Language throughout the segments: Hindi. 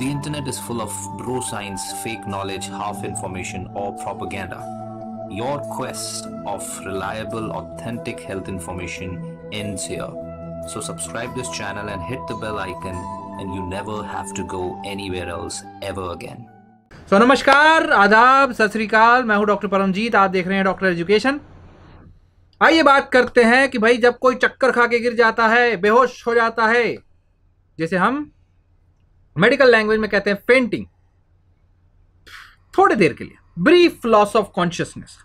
The internet is full of bro science, fake knowledge, half information, or propaganda. Your quest of reliable, authentic health information ends here. So subscribe this channel and hit the bell icon and you never have to go anywhere else ever again. So so, नमस्कार आदाब सत श्रीकाल मैं हूं डॉक्टर परमजीत आप देख रहे हैं डॉक्टर एजुकेशन आइए बात करते हैं कि भाई जब कोई चक्कर खा के गिर जाता है बेहोश हो जाता है जैसे हम मेडिकल लैंग्वेज में कहते हैं फेंटिंग थोड़ी देर के लिए brief loss of consciousness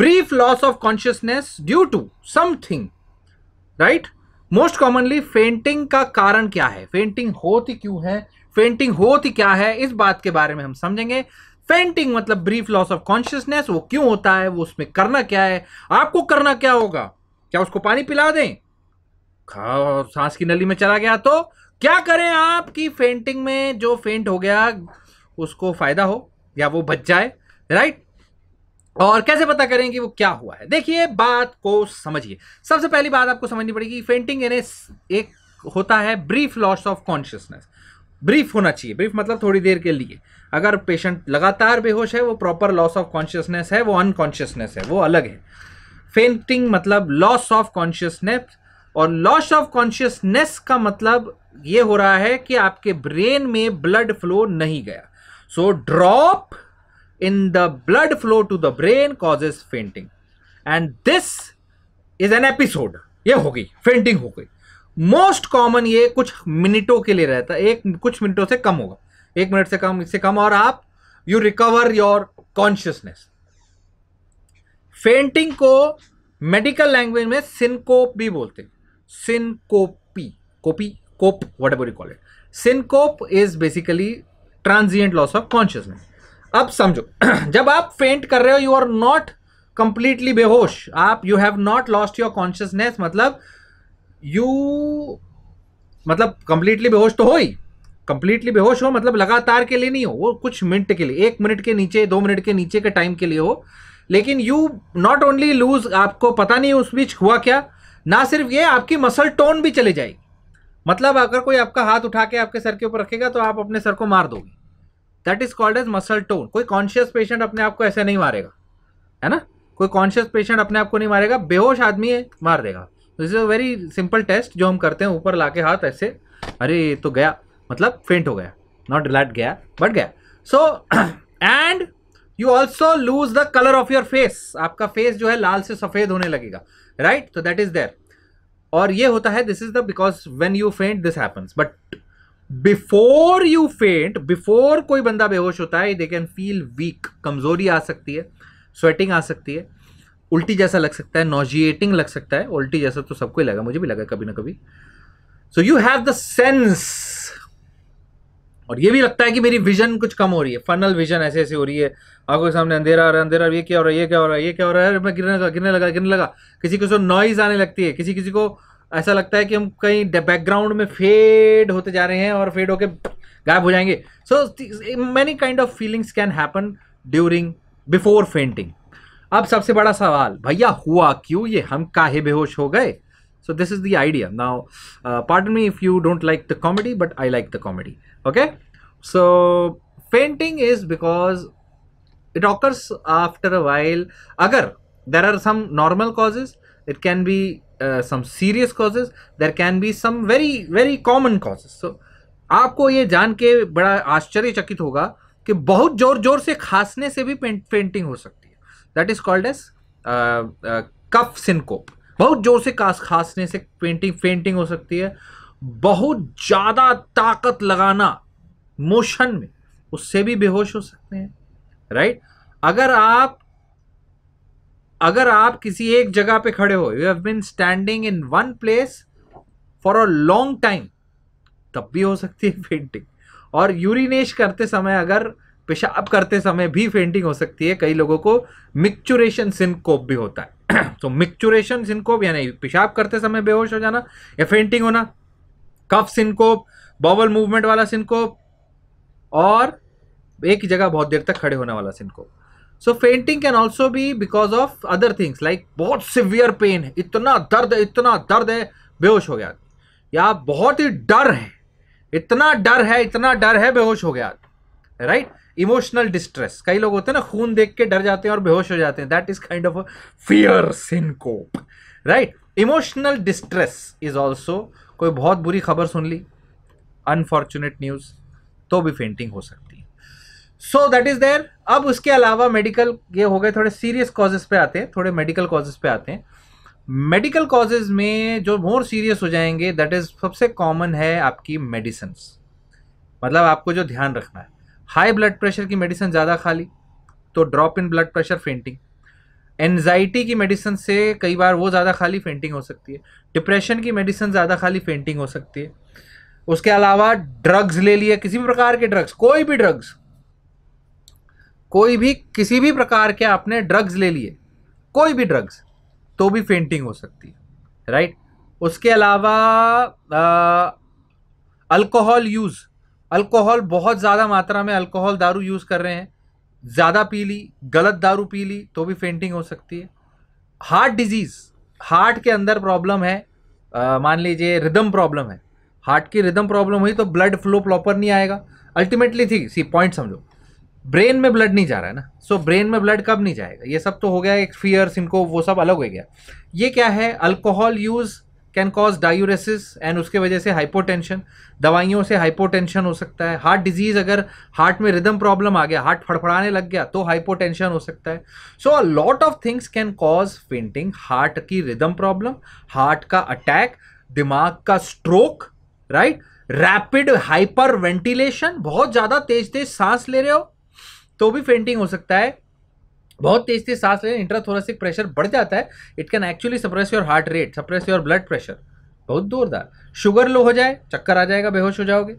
brief loss of consciousness due to something right most commonly fainting का कारण क्या है फेंटिंग होती क्यों है फेंटिंग होती क्या है इस बात के बारे में हम समझेंगे फेंटिंग मतलब ब्रीफ लॉस ऑफ कॉन्शियसनेस वो क्यों होता है वो उसमें करना क्या है आपको करना क्या होगा क्या उसको पानी पिला दें सांस की नली में चला गया तो क्या करें आपकी फेंटिंग में जो फेंट हो गया उसको फ़ायदा हो या वो बच जाए राइट और कैसे पता करें कि वो क्या हुआ है देखिए बात को समझिए सबसे पहली बात आपको समझनी पड़ेगी फेंटिंग यानी एक होता है brief loss of consciousness brief होना चाहिए ब्रीफ मतलब थोड़ी देर के लिए अगर पेशेंट लगातार बेहोश है वो प्रॉपर लॉस ऑफ कॉन्शियसनेस है वो अनकॉन्शियसनेस है वो अलग है फेंटिंग मतलब लॉस ऑफ कॉन्शियसनेस और लॉस ऑफ कॉन्शियसनेस का मतलब ये हो रहा है कि आपके ब्रेन में ब्लड फ्लो नहीं गया so drop in the blood flow to the brain causes fainting and this is an episode ये हो गई फेंटिंग हो गई मोस्ट कॉमन ये कुछ मिनटों के लिए रहता है एक कुछ मिनटों से कम होगा एक मिनट से कम इससे कम और आप you recover your consciousness fainting को मेडिकल लैंग्वेज में सिंकोप भी बोलते हैं syncope copy cope whatever you call it syncope is basically transient loss of consciousness ab samjho jab aap faint kar rahe ho you are not completely behosh aap you have not lost your consciousness matlab you matlab completely behosh to ho hi completely बेहोश हो मतलब लगातार के लिए नहीं हो वो कुछ मिनट के लिए एक मिनट के नीचे दो मिनट के नीचे के टाइम के लिए हो लेकिन यू नॉट ओनली लूज आपको पता नहीं उस बीच हुआ क्या ना सिर्फ ये आपकी मसल टोन भी चले जाएगी मतलब अगर कोई आपका हाथ उठा के आपके सर के ऊपर रखेगा तो आप अपने सर को मार दोगे that is called as muscle tone कोई कॉन्शियस पेशेंट अपने आप को ऐसे नहीं मारेगा है ना कोई कॉन्शियस पेशेंट अपने आप को नहीं मारेगा बेहोश आदमी है मार देगा this is a very simple test जो हम करते हैं ऊपर ला के हाथ ऐसे अरे तो गया मतलब फेंट हो गया नॉट लैट गया बट गया so and you also lose the colour of your face आपका फेस जो है लाल से सफ़ेद होने लगेगा राइट तो दैट इज देयर और ये होता है this is the because when you faint this happens but before you faint before कोई बंदा बेहोश होता है दे कैन फील वीक कमजोरी आ सकती है स्वेटिंग आ सकती है उल्टी जैसा लग सकता है नोजिएटिंग लग सकता है उल्टी जैसा तो सबको ही लगा मुझे भी लगा कभी ना कभी so you have the sense और ये भी लगता है कि मेरी विजन कुछ कम हो रही है फनल विजन ऐसे ऐसे हो रही है आपको सामने अंधेरा आ रहा है अंधेरा ये क्या हो रहा है ये क्या हो रहा है ये क्या हो रहा है मैं गिरने लगा गिरने लगा गिरने लगा किसी किसी को नॉइज आने लगती है किसी किसी को ऐसा लगता है कि हम कहीं बैकग्राउंड में फेड होते जा रहे हैं और फेड होके गायब हो जाएंगे so many kind of feelings can happen during before fainting अब सबसे बड़ा सवाल भैया हुआ क्यों ये हम काहे बेहोश हो गए so this is the idea now uh, pardon me if you don't like the comedy but i like the comedy okay so fainting is because it occurs after a while agar there are some normal causes it can be uh, some serious causes there can be some very very common causes so आपको ये जान के बड़ा आश्चर्यचकित होगा कि बहुत जोर जोर से खांसने से भी पेंटिंग हो सकती है that is called as cough syncope बहुत जोर से कास खांसने से पेंटिंग पेंटिंग हो सकती है बहुत ज़्यादा ताकत लगाना मोशन में उससे भी बेहोश हो सकते हैं राइट अगर आप अगर आप किसी एक जगह पे खड़े हो you have been standing in one place for a long time तब भी हो सकती है फेंटिंग और यूरिनेश करते समय अगर पेशाब करते समय भी फेंटिंग हो सकती है कई लोगों को मिक्चुरेशन सिंकोप भी होता है तो मिक्चुरेशन सिंकोप यानी पेशाब करते समय बेहोश हो जाना या फेंटिंग होना कफ सिंकोप बॉबल मूवमेंट वाला सिंकोप और एक ही जगह बहुत देर तक खड़े होने वाला syncope so fainting can also भी because of other things like बहुत सिवियर पेन है इतना दर्द है इतना दर्द है बेहोश हो गया या बहुत ही डर है इतना डर है इतना डर है बेहोश हो गया राइट इमोशनल डिस्ट्रेस कई लोग होते हैं ना खून देख के डर जाते हैं और बेहोश हो जाते हैं that is kind of fear syncope right emotional distress is also कोई बहुत बुरी खबर सुन ली अनफॉर्चुनेट न्यूज़ तो भी फेंटिंग हो सकती है सो दैट इज़ देयर अब उसके अलावा मेडिकल ये हो गए थोड़े सीरियस कॉजेज़ पे आते हैं थोड़े मेडिकल कॉजेज़ पे आते हैं मेडिकल कॉजेज़ में जो मोर सीरियस हो जाएंगे दैट इज़ सबसे कॉमन है आपकी मेडिसन्स मतलब आपको जो ध्यान रखना है हाई ब्लड प्रेशर की मेडिसिन ज़्यादा खा ली तो drop in blood pressure fainting anxiety की मेडिसिन से कई बार वो ज़्यादा खाली फेंटिंग हो सकती है डिप्रेशन की मेडिसिन ज़्यादा खाली फेंटिंग हो सकती है उसके अलावा ड्रग्स ले लिए किसी भी प्रकार के ड्रग्स कोई भी ड्रग्स कोई भी किसी भी प्रकार के आपने ड्रग्स ले लिए कोई भी ड्रग्स तो भी फेंटिंग हो सकती है राइट उसके अलावा अल्कोहल यूज़ अल्कोहल बहुत ज़्यादा मात्रा में अल्कोहल दारू यूज़ कर रहे हैं ज़्यादा पी ली गलत दारू पी ली तो भी फेंटिंग हो सकती है हार्ट डिजीज़ हार्ट के अंदर प्रॉब्लम है आ, मान लीजिए रिदम प्रॉब्लम है हार्ट की रिदम प्रॉब्लम हुई तो ब्लड फ्लो प्रॉपर नहीं आएगा अल्टीमेटली थी सी पॉइंट समझो ब्रेन में ब्लड नहीं जा रहा है ना सो so, ब्रेन में ब्लड कब नहीं जाएगा ये सब तो हो गया एक फियर्स इनको वो सब अलग हो गया ये क्या है alcohol use can cause diuresis and उसके वजह से हाइपोटेंशन दवाइयों से हाइपोटेंशन हो सकता है हार्ट डिजीज़ अगर हार्ट में रिदम प्रॉब्लम आ गया हार्ट फड़फड़ाने लग गया तो हाइपोटेंशन हो सकता है so a lot of things can cause fainting heart की रिदम प्रॉब्लम हार्ट का अटैक दिमाग का stroke right rapid hyperventilation बहुत ज़्यादा तेज तेज सांस ले रहे हो तो भी फेंटिंग हो सकता है बहुत तेज तेज सांस लें इंट्राथोरेसिक प्रेशर बढ़ जाता है it can actually suppress your heart rate suppress your blood pressure बहुत जोरदार शुगर लो हो जाए चक्कर आ जाएगा बेहोश हो जाओगे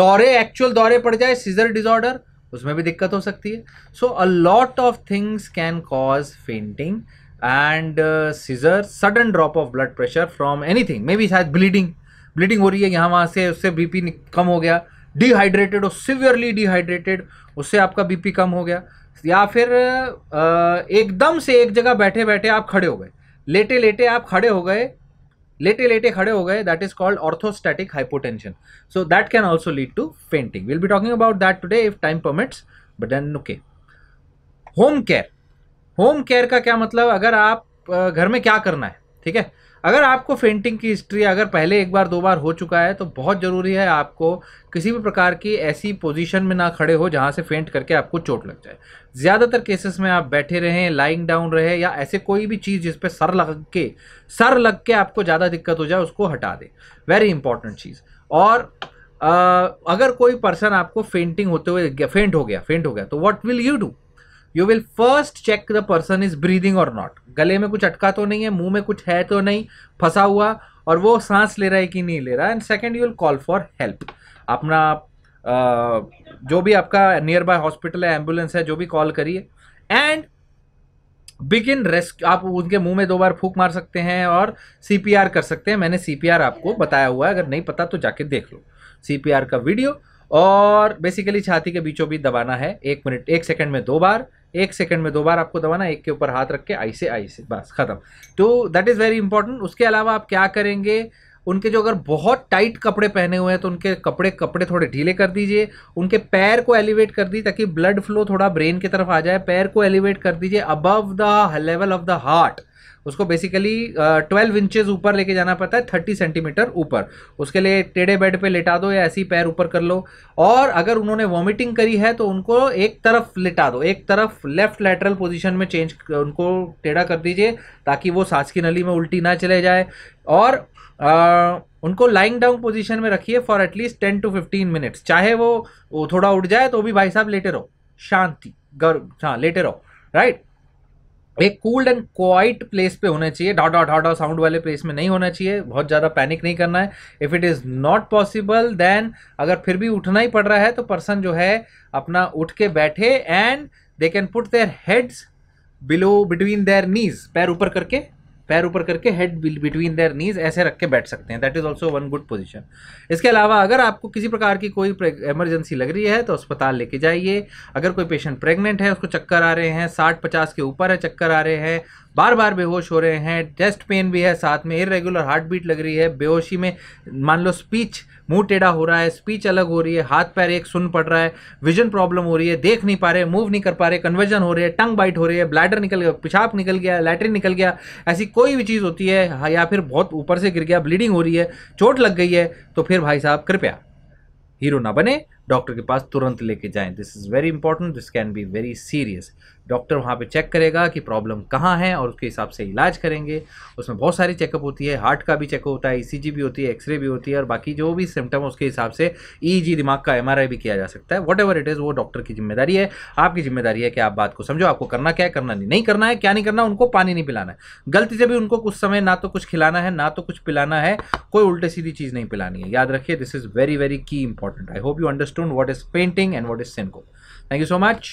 दौरे एक्चुअल दौरे पड़ जाए सीजर डिजॉर्डर उसमें भी दिक्कत हो सकती है so a lot of things can cause fainting and seizure sudden drop of blood pressure from anything maybe शायद ब्लीडिंग ब्लीडिंग हो रही है यहाँ वहाँ से उससे बीपी कम हो गया डिहाइड्रेटेड और सिवियरली डिहाइड्रेटेड उससे आपका बीपी कम हो गया या फिर एकदम से एक जगह बैठे बैठे आप खड़े हो गए लेटे लेटे आप खड़े हो गए लेटे लेटे खड़े हो गए that is called orthostatic hypotension so that can also lead to fainting will be talking about that today if time permits but then okay home care home care का क्या मतलब अगर आप घर में क्या करना है ठीक है अगर आपको फेंटिंग की हिस्ट्री अगर पहले एक बार दो बार हो चुका है तो बहुत ज़रूरी है आपको किसी भी प्रकार की ऐसी पोजीशन में ना खड़े हो जहाँ से फेंट करके आपको चोट लग जाए ज़्यादातर केसेस में आप बैठे रहें लाइंग डाउन रहे या ऐसे कोई भी चीज़ जिस पर सर लग के सर लग के आपको ज़्यादा दिक्कत हो जाए उसको हटा दें वेरी इंपॉर्टेंट चीज़ और आ, अगर कोई पर्सन आपको फेंटिंग होते हुए फेंट हो गया फेंट हो गया तो what will you do you will first check the person is breathing और नॉट गले में कुछ अटका तो नहीं है मुंह में कुछ है तो नहीं फंसा हुआ और वो सांस ले रहा है कि नहीं ले रहा है and second you will call for help अपना आ, जो भी आपका नियर बाय हॉस्पिटल है एम्बुलेंस है जो भी कॉल करिए एंड बिगिन रेस्क्यू आप उनके मुंह में दो बार फूक मार सकते हैं और सीपीआर कर सकते हैं मैंने सीपीआर आपको बताया हुआ है अगर नहीं पता तो जाके देख लो सीपीआर का वीडियो और बेसिकली छाती के बीचों बीच दबाना है एक मिनट एक सेकंड में दो बार एक सेकंड में दो बार आपको दबाना एक के ऊपर हाथ रख के आई से आई से बस ख़त्म तो दैट इज़ वेरी इंपॉर्टेंट उसके अलावा आप क्या करेंगे उनके जो अगर बहुत टाइट कपड़े पहने हुए हैं तो उनके कपड़े कपड़े थोड़े ढीले कर दीजिए उनके पैर को एलिवेट कर दीजिए ताकि ब्लड फ्लो थोड़ा ब्रेन की तरफ आ जाए पैर को एलिवेट कर दीजिए above the level of the heart उसको बेसिकली ट्वेल्व इंचेस ऊपर लेके जाना पड़ता है थर्टी सेंटीमीटर ऊपर उसके लिए टेढ़े बेड पे लेटा दो या ऐसे ही पैर ऊपर कर लो और अगर उन्होंने वॉमिटिंग करी है तो उनको एक तरफ लेटा दो एक तरफ लेफ्ट लेटरल पोजीशन में चेंज उनको टेढ़ा कर दीजिए ताकि वो सांस की नली में उल्टी ना चले जाए और उनको लाइंग डाउन पोजीशन में रखिए for at least ten to fifteen minutes चाहे वो, वो थोड़ा उठ जाए तो भी भाई साहब लेटे रहो शांति गर्व हाँ लेटे रहो राइट एक कूल्ड एंड क्वाइट प्लेस पे होना चाहिए ढाडा ढाडा साउंड वाले प्लेस में नहीं होना चाहिए बहुत ज़्यादा पैनिक नहीं करना है if it is not possible then अगर फिर भी उठना ही पड़ रहा है तो पर्सन जो है अपना उठ के बैठे and they can put their heads below between their knees पैर ऊपर करके पैर ऊपर करके हेड बिटवीन देयर नीज ऐसे रख के बैठ सकते हैं that is also one good position इसके अलावा अगर आपको किसी प्रकार की कोई इमरजेंसी लग रही है तो अस्पताल लेके जाइए अगर कोई पेशेंट प्रेग्नेंट है उसको चक्कर आ रहे हैं साठ पचास के ऊपर है चक्कर आ रहे हैं बार बार बेहोश हो रहे हैं चेस्ट पेन भी है साथ में इरेगुलर हार्ट बीट लग रही है बेहोशी में मान लो स्पीच मुंह टेढ़ा हो रहा है स्पीच अलग हो रही है हाथ पैर एक सुन पड़ रहा है विजन प्रॉब्लम हो रही है देख नहीं पा रहे मूव नहीं कर पा रहे कन्वर्जन हो रही है टंग बाइट हो रही है ब्लैडर निकल गया पेशाब निकल गया लैटरिन निकल गया ऐसी कोई भी चीज़ होती है या फिर बहुत ऊपर से गिर गया ब्लीडिंग हो रही है चोट लग गई है तो फिर भाई साहब कृपया हीरो ना बने डॉक्टर के पास तुरंत लेके जाएं this is very important this can be very serious doctor वहाँ पे चेक करेगा कि प्रॉब्लम कहाँ है और उसके हिसाब से इलाज करेंगे उसमें बहुत सारी चेकअप होती है हार्ट का भी चेकअप होता है ई e भी होती है एक्सरे भी होती है और बाकी जो भी सिम्टम है उसके हिसाब से ई e e दिमाग का एम भी किया जा सकता है वट एवर इट इज़ वो डॉक्टर की जिम्मेदारी है आपकी जिम्मेदारी है कि आप बात को समझो आपको करना क्या है करना नहीं नहीं करना है क्या नहीं करना उनको पानी नहीं पिलाना है गलती से भी उनको कुछ समय ना तो कुछ खिलाना है ना तो कुछ पिलाना है कोई उल्टे सीधी चीज़ नहीं पिलानी है याद रखिए दिस इज़ वेरी वेरी की important I hope you understood what is painting and what is सिनको थैंक यू सो मच